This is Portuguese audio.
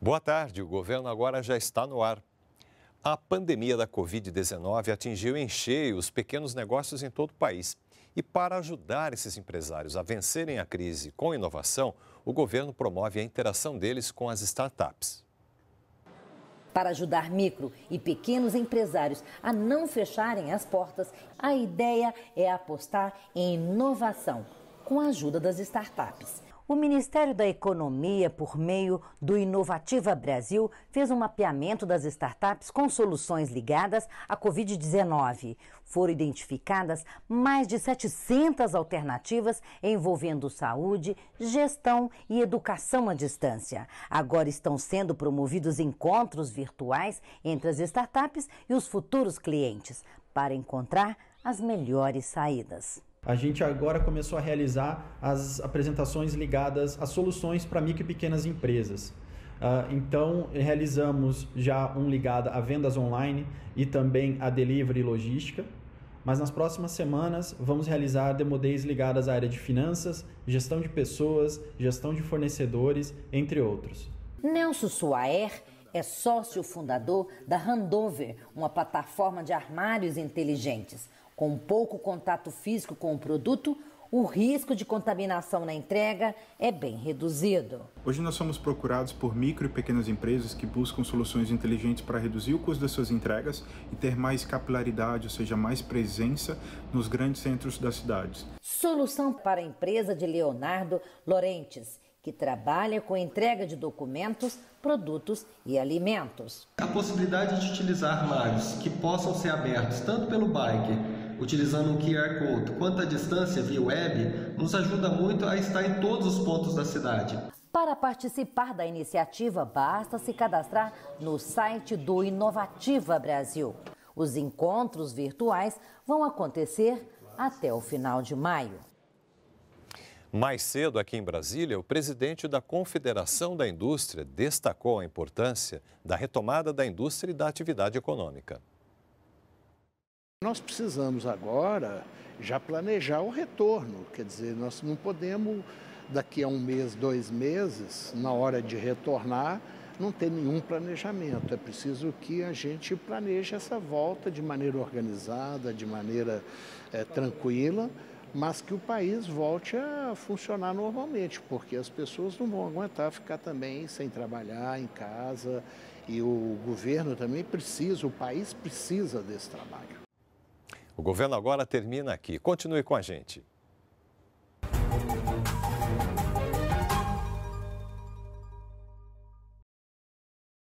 Boa tarde, o governo agora já está no ar. A pandemia da Covid-19 atingiu em cheio os pequenos negócios em todo o país. E para ajudar esses empresários a vencerem a crise com inovação, o governo promove a interação deles com as startups. Para ajudar micro e pequenos empresários a não fecharem as portas, a ideia é apostar em inovação com a ajuda das startups. O Ministério da Economia, por meio do Inovativa Brasil, fez um mapeamento das startups com soluções ligadas à Covid-19. Foram identificadas mais de 700 alternativas envolvendo saúde, gestão e educação à distância. Agora estão sendo promovidos encontros virtuais entre as startups e os futuros clientes para encontrar as melhores saídas. A gente agora começou a realizar as apresentações ligadas a soluções para micro e pequenas empresas. Uh, então, realizamos já um ligado a vendas online e também a delivery e logística. Mas nas próximas semanas vamos realizar demo days ligadas à área de finanças, gestão de pessoas, gestão de fornecedores, entre outros. Nelson Suaer é sócio fundador da Handover, uma plataforma de armários inteligentes com pouco contato físico com o produto, o risco de contaminação na entrega é bem reduzido. Hoje nós somos procurados por micro e pequenas empresas que buscam soluções inteligentes para reduzir o custo das suas entregas e ter mais capilaridade, ou seja, mais presença nos grandes centros das cidades. Solução para a empresa de Leonardo Lorentes que trabalha com entrega de documentos, produtos e alimentos. A possibilidade de utilizar armários que possam ser abertos tanto pelo biker utilizando um QR Code quanto à distância via web, nos ajuda muito a estar em todos os pontos da cidade. Para participar da iniciativa, basta se cadastrar no site do Inovativa Brasil. Os encontros virtuais vão acontecer até o final de maio. Mais cedo, aqui em Brasília, o presidente da Confederação da Indústria destacou a importância da retomada da indústria e da atividade econômica. Nós precisamos agora já planejar o retorno, quer dizer, nós não podemos daqui a um mês, dois meses, na hora de retornar, não ter nenhum planejamento. É preciso que a gente planeje essa volta de maneira organizada, de maneira é, tranquila, mas que o país volte a funcionar normalmente, porque as pessoas não vão aguentar ficar também sem trabalhar, em casa, e o governo também precisa, o país precisa desse trabalho. O governo agora termina aqui. Continue com a gente.